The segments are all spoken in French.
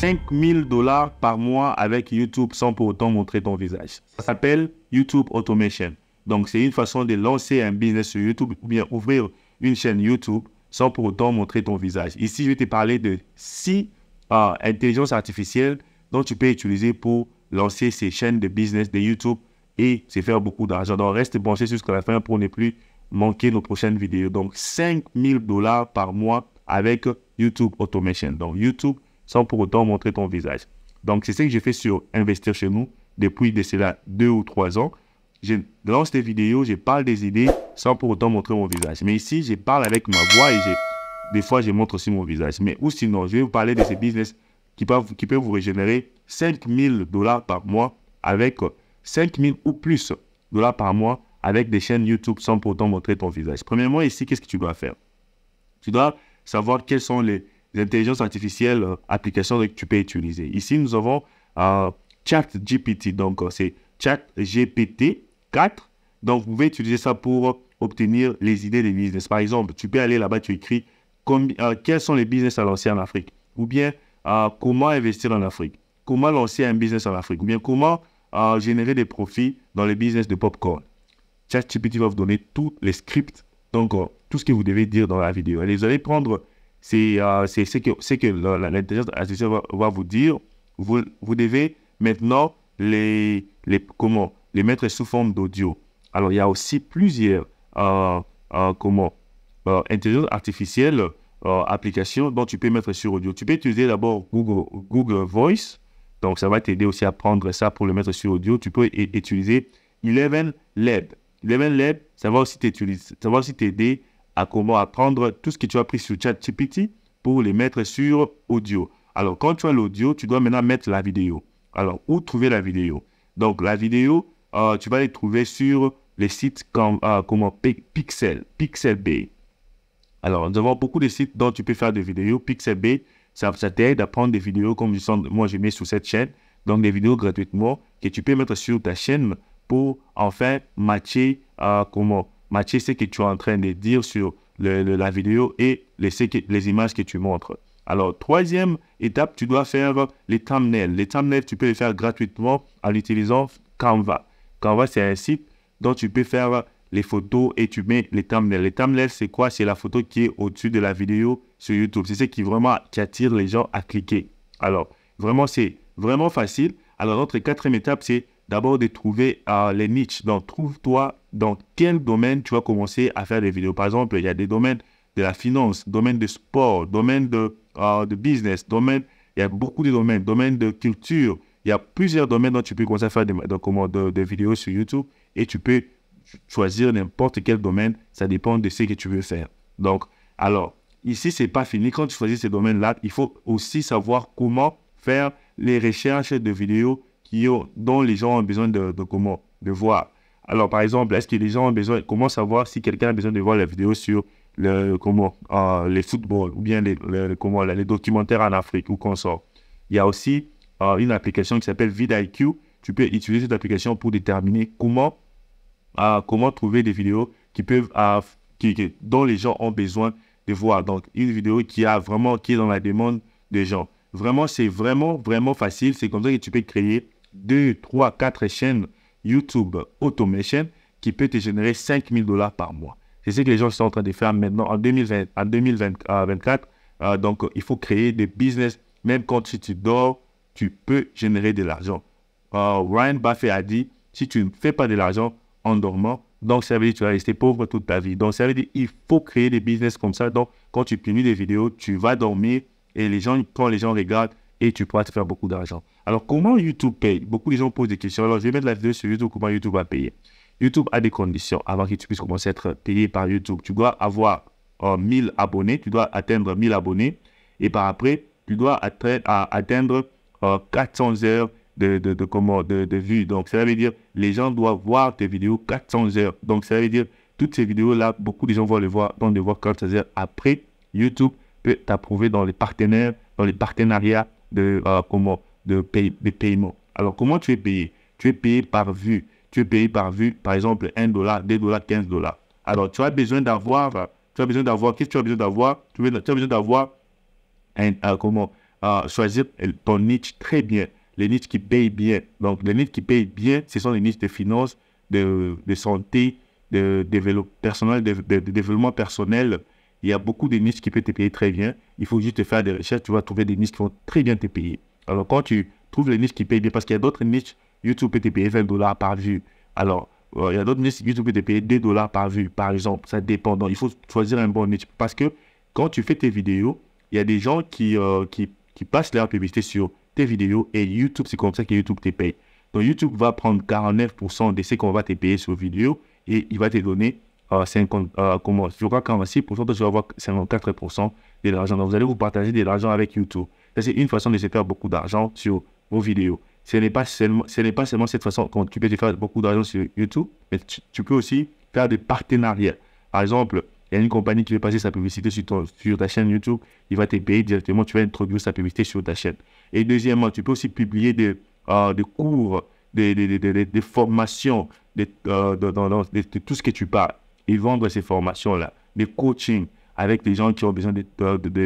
5000 dollars par mois avec YouTube sans pour autant montrer ton visage. Ça s'appelle YouTube Automation. Donc, c'est une façon de lancer un business sur YouTube ou bien ouvrir une chaîne YouTube sans pour autant montrer ton visage. Ici, je vais te parler de 6 ah, intelligences artificielles dont tu peux utiliser pour lancer ces chaînes de business de YouTube et se faire beaucoup d'argent. Donc, reste branché jusqu'à la fin pour ne plus manquer nos prochaines vidéos. Donc, 5000 dollars par mois avec YouTube Automation. Donc, YouTube sans pour autant montrer ton visage. Donc, c'est ce que j'ai fait sur Investir chez nous depuis de cela deux ou trois ans. Je lance des vidéos, je parle des idées sans pour autant montrer mon visage. Mais ici, je parle avec ma voix et des fois, je montre aussi mon visage. Mais ou sinon, je vais vous parler de ces business qui peuvent, qui vous régénérer 5000 dollars par mois avec 5000 ou plus dollars par mois avec des chaînes YouTube sans pour autant montrer ton visage. Premièrement, ici, qu'est-ce que tu dois faire Tu dois savoir quels sont les, intelligences artificielle, euh, applications que tu peux utiliser. Ici, nous avons euh, ChatGPT. Donc, euh, c'est ChatGPT 4. Donc, vous pouvez utiliser ça pour obtenir les idées des business. Par exemple, tu peux aller là-bas, tu écris euh, quels sont les business à lancer en Afrique ou bien comment investir en Afrique, comment lancer un business en Afrique ou bien comment générer des profits dans les business de popcorn. ChatGPT va vous donner tous les scripts, donc tout ce que vous devez dire dans la vidéo. allez vous allez prendre euh, c'est ce que, que l'intelligence artificielle va, vous dire. Vous, vous devez maintenant les, les, comment, les mettre sous forme d'audio. Alors, il y a aussi plusieurs euh, euh, comment, euh, intelligence artificielle euh, applications dont tu peux mettre sur audio. Tu peux utiliser d'abord Google, Google Voice. Donc, ça va t'aider aussi à prendre ça pour le mettre sur audio. Tu peux utiliser Eleven Lab. Eleven Lab, ça va aussi t'aider comment apprendre tout ce que tu as pris sur ChatGPT pour les mettre sur audio. Alors, quand tu as l'audio, tu dois maintenant mettre la vidéo. Alors, où trouver la vidéo Donc, la vidéo, euh, tu vas les trouver sur les sites comme euh, comment, Pixel, Pixel Bay. Alors, nous avons beaucoup de sites dont tu peux faire des vidéos. Pixel B, ça, ça t'aide à prendre des vidéos comme moi, je mets sur cette chaîne. Donc, des vidéos gratuitement que tu peux mettre sur ta chaîne pour enfin matcher euh, comment matcher ce que tu es en train de dire sur la vidéo et les, images que tu montres. Alors, troisième étape, tu dois faire les thumbnails. Les thumbnails, tu peux les faire gratuitement en utilisant Canva. Canva, c'est un site dont tu peux faire les photos et tu mets les thumbnails. Les thumbnails, c'est quoi C'est la photo qui est au-dessus de la vidéo sur YouTube. C'est ce qui vraiment qui attire les gens à cliquer. Alors, vraiment, c'est vraiment facile. Alors, notre quatrième étape, c'est d'abord de trouver ah, les niches. Donc, trouve-toi dans quel domaine tu vas commencer à faire des vidéos. Par exemple, il y a des domaines de la finance, domaine de sport, domaine de, ah, de business, domaine, il y a beaucoup de domaines, domaine de culture. Il y a plusieurs domaines dont tu peux commencer à faire des, de, vidéos sur YouTube et tu peux choisir n'importe quel domaine. Ça dépend de ce que tu veux faire. Donc, alors, ici, c'est pas fini. Quand tu choisis ces domaines-là, il faut aussi savoir comment faire les recherches de vidéos dont les gens ont besoin de, comment De voir. Alors, par exemple, est-ce que les gens ont besoin, comment savoir si quelqu'un a besoin de voir la vidéo sur le, comment, euh, les football ou bien les, comment, les documentaires en Afrique ou qu'on sort Il y a aussi euh, une application qui s'appelle VidIQ. Tu peux utiliser cette application pour déterminer comment, euh, comment trouver des vidéos qui peuvent, qui, dont les gens ont besoin de voir. Donc, une vidéo qui, a vraiment, qui est dans la demande des gens. Vraiment, c'est vraiment, vraiment facile. C'est comme ça que tu peux créer 2, 3, 4 chaînes YouTube Automation qui peut te générer 5 000 dollars par mois. C'est ce que les gens sont en train de faire maintenant en 2020, en 2024. Euh, euh, donc, il faut créer des business. Même quand tu dors, tu peux générer de l'argent. Euh, Ryan Buffett a dit, si tu ne fais pas de l'argent en dormant, donc ça veut dire que tu vas rester pauvre toute ta vie. Donc, ça veut dire qu'il faut créer des business comme ça. Donc, quand tu publies des vidéos, tu vas dormir et les gens, quand les gens regardent, et tu pourras te faire beaucoup d'argent. Alors, comment YouTube paye Beaucoup de gens posent des questions. Alors, je vais mettre la vidéo sur YouTube, comment YouTube va payer. YouTube a des conditions avant que tu puisses commencer à être payé par YouTube. Tu dois avoir 1000 euh, abonnés, tu dois atteindre 1000 abonnés et par après, tu dois atteindre, 400 euh, heures de, de, de, comment, vues. Donc, ça veut dire les gens doivent voir tes vidéos 400 heures. Donc, ça veut dire toutes ces vidéos-là, beaucoup de gens vont les voir, dans les voir 400 heures. Après, YouTube peut t'approuver dans les partenaires, dans les partenariats de, euh, comment, de, paiement. Alors, comment tu es payé Tu es payé par vue. Tu es payé par vue, par exemple, 1 dollar, 2 dollars, 15 dollars. Alors, tu as besoin d'avoir, tu as besoin d'avoir, qu'est-ce que tu as besoin d'avoir tu, as besoin d'avoir, euh, comment, euh, choisir ton niche très bien. Les niches qui payent bien. Donc, les niches qui payent bien, ce sont les niches de finances, de, santé, de, développement personnel, de développement personnel, il y a beaucoup de niches qui peuvent te payer très bien. Il faut juste faire des recherches. Tu vas trouver des niches qui vont très bien te payer. Alors, quand tu trouves les niches qui payent bien, parce qu'il y a d'autres niches, YouTube peut te payer 20 dollars par vue. Alors, euh, il y a d'autres niches, YouTube peut te payer 2 dollars par vue, par exemple. Ça dépend. Donc, il faut choisir un bon niche. Parce que quand tu fais tes vidéos, il y a des gens qui, euh, qui passent leur publicité sur tes vidéos et YouTube, c'est comme ça que YouTube te paye. Donc YouTube va prendre 49% de ce qu'on va te payer sur vidéo et il va te donner 50, je crois qu'en 6%, tu vas avoir 54% de l'argent. Donc, vous allez vous partager de l'argent avec YouTube. C'est une façon de se faire beaucoup d'argent sur vos vidéos. Ce n'est pas seulement, ce n'est pas seulement cette façon qu'on tu peux te faire beaucoup d'argent sur YouTube, mais tu, peux aussi faire des partenariats. Par exemple, il y a une compagnie qui veut passer sa publicité sur, ton, sur ta chaîne YouTube, il va te payer directement, tu vas introduire sa publicité sur ta chaîne. Et deuxièmement, tu peux aussi publier des, euh, des cours, des, des, des, formations, euh, de tout ce que tu parles et vendre ces formations-là, des coachings avec des gens qui ont besoin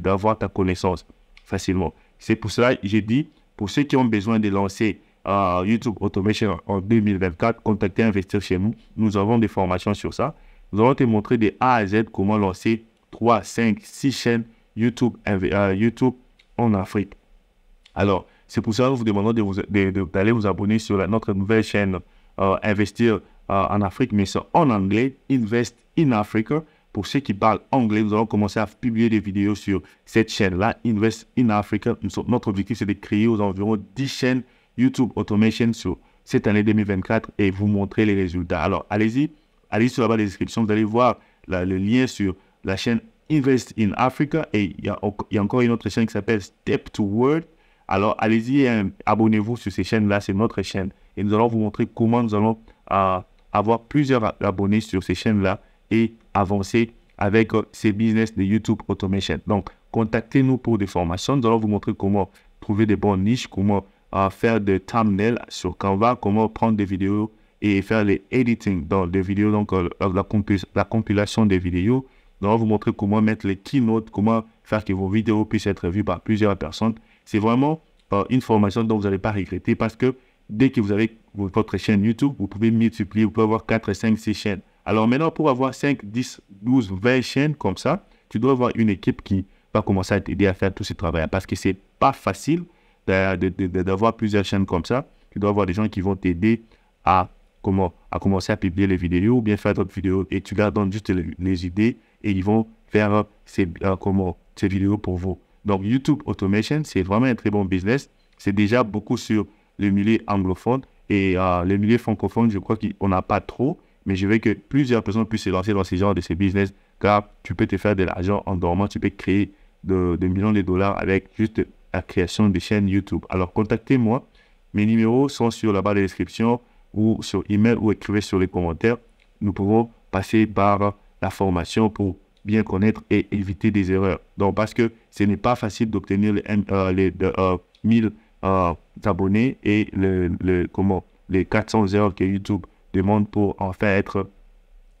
d'avoir ta connaissance facilement. C'est pour cela que j'ai dit, pour ceux qui ont besoin de lancer euh, YouTube Automation en 2024, contactez Investir chez nous. Nous avons des formations sur ça. Nous allons te montrer de A à Z comment lancer 3, 5, 6 chaînes YouTube, euh, YouTube en Afrique. Alors, c'est pour cela que nous vous demandons d'aller de vous, vous abonner sur notre nouvelle chaîne euh, Investir euh, en Afrique, mais c'est en anglais, Invest in Africa. Pour ceux qui parlent anglais, nous allons commencer à publier des vidéos sur cette chaîne-là, Invest in Africa. Notre objectif, c'est de créer aux environs 10 chaînes YouTube Automation sur cette année 2024 et vous montrer les résultats. Alors, allez-y, allez sur la barre de description, vous allez voir le lien sur la chaîne Invest in Africa et il y, a encore une autre chaîne qui s'appelle Step to World. Alors, allez-y abonnez-vous sur ces chaînes-là, c'est notre chaîne. Et nous allons vous montrer comment nous allons euh, avoir plusieurs abonnés sur ces chaînes-là et avancer avec euh, ces business de YouTube Automation. Donc, contactez-nous pour des formations. Nous allons vous montrer comment trouver des bonnes niches, comment euh, faire des thumbnails sur Canva, comment prendre des vidéos et faire les editing dans des vidéos, donc euh, la, la, compilation des vidéos. Nous allons vous montrer comment mettre les keynotes, comment faire que vos vidéos puissent être vues par plusieurs personnes. C'est vraiment une formation dont vous n'allez pas regretter parce que dès que vous avez votre chaîne YouTube, vous pouvez multiplier, vous pouvez avoir 4, 5, 6 chaînes. Alors maintenant, pour avoir 5, 10, 12, 20 chaînes comme ça, tu dois avoir une équipe qui va commencer à t'aider à faire tout ce travail. Parce que ce n'est pas facile d'avoir plusieurs chaînes comme ça. Tu dois avoir des gens qui vont t'aider à, comment, à commencer à publier les vidéos ou bien faire d'autres vidéos. Et tu leur donnes juste les, idées et ils vont faire euh, ces, euh, comment, ces vidéos pour vous. Donc YouTube Automation, c'est vraiment un très bon business. C'est déjà beaucoup sur le milieu anglophone et les euh, le milieu francophone, je crois qu'on n'a pas trop, mais je veux que plusieurs personnes puissent se lancer dans ce genre de ces business, car tu peux te faire de l'argent en dormant, tu peux créer de, millions de dollars avec juste la création de chaînes YouTube. Alors contactez-moi, mes numéros sont sur la barre de description ou sur email ou écrivez sur les commentaires. Nous pouvons passer par la formation pour bien connaître et éviter des erreurs. Donc parce que ce n'est pas facile d'obtenir euh, les, 1000 d'abonnés euh, abonnés et le, comment, les 400 heures que YouTube demande pour enfin être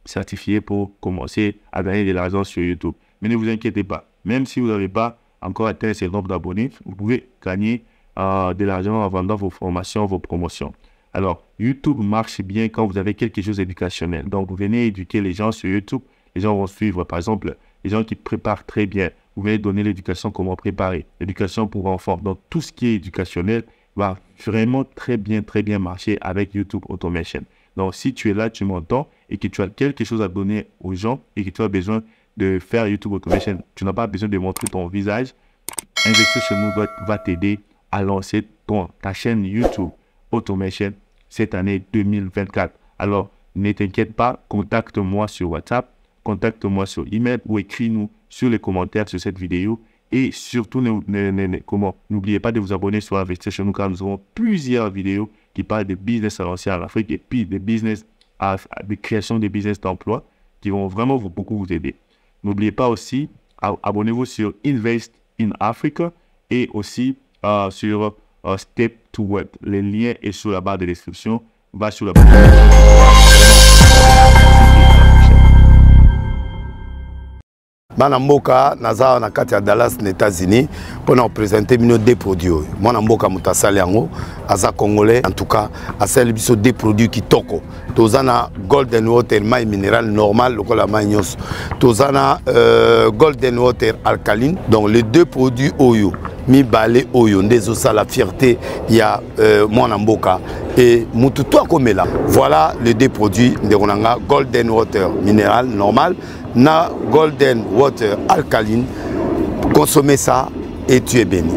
certifié pour commencer à gagner de l'argent sur YouTube. Mais ne vous inquiétez pas, même si vous n'avez pas encore atteint ce nombre d'abonnés, vous pouvez gagner euh, de l'argent en vendant vos formations, vos promotions. Alors, YouTube marche bien quand vous avez quelque chose d'éducationnel. Donc, vous venez éduquer les gens sur YouTube. Les gens vont suivre, par exemple, les gens qui préparent très bien vous pouvez donner l'éducation comment préparer, l'éducation pour enfants. Donc, tout ce qui est éducationnel va vraiment très bien, très bien marcher avec YouTube Automation. Donc, si tu es là, tu m'entends et que tu as quelque chose à donner aux gens et que tu as besoin de faire YouTube Automation, tu n'as pas besoin de montrer ton visage. Investir chez nous va t'aider à lancer ton, ta chaîne YouTube Automation cette année 2024. Alors, ne t'inquiète pas, contacte-moi sur WhatsApp, contacte-moi sur email ou écris-nous sur les commentaires sur cette vidéo. Et surtout, n'oubliez pas de vous abonner sur Investition nous car nous avons plusieurs vidéos qui parlent de business à lancer en Afrique et puis de business, de création de business d'emploi qui vont vraiment beaucoup vous aider. N'oubliez pas aussi, abonnez-vous sur Invest in Africa et aussi euh, sur euh, Step to Web. Le lien est sur la barre de description. Va sur la barre. bana mboka naza na kati ya dallas na états-unis mpona kopresente bino de produit oyo mwana mboka moto asali yango aza congolais en tout cas asali biso de produit kitoko toza na golden water mai minéral normal lokola mai nyonso toza na euh, golden water alcaline donc les deux produits oyo mibale oyo nde ezosala fierté ya euh, mwana mboka e mutu to akomela voilà les deux produits ndeko na nga golden water minéral normal na golden water Alkaline, Consommez ça et tu es béni.